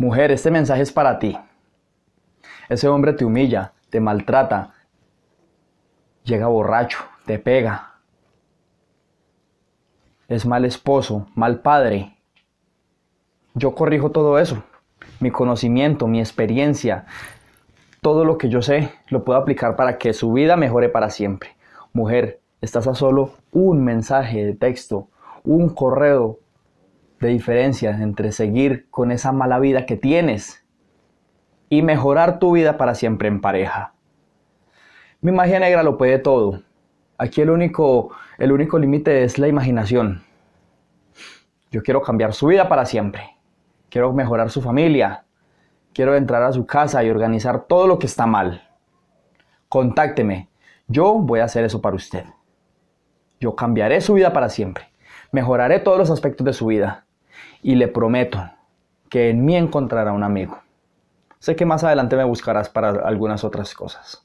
Mujer, este mensaje es para ti. Ese hombre te humilla, te maltrata, llega borracho, te pega. Es mal esposo, mal padre. Yo corrijo todo eso. Mi conocimiento, mi experiencia, todo lo que yo sé, lo puedo aplicar para que su vida mejore para siempre. Mujer, estás a solo un mensaje de texto, un correo de diferencias entre seguir con esa mala vida que tienes y mejorar tu vida para siempre en pareja. Mi magia negra lo puede todo. Aquí el único el único límite es la imaginación. Yo quiero cambiar su vida para siempre. Quiero mejorar su familia. Quiero entrar a su casa y organizar todo lo que está mal. Contácteme. Yo voy a hacer eso para usted. Yo cambiaré su vida para siempre. Mejoraré todos los aspectos de su vida y le prometo que en mí encontrará un amigo. Sé que más adelante me buscarás para algunas otras cosas.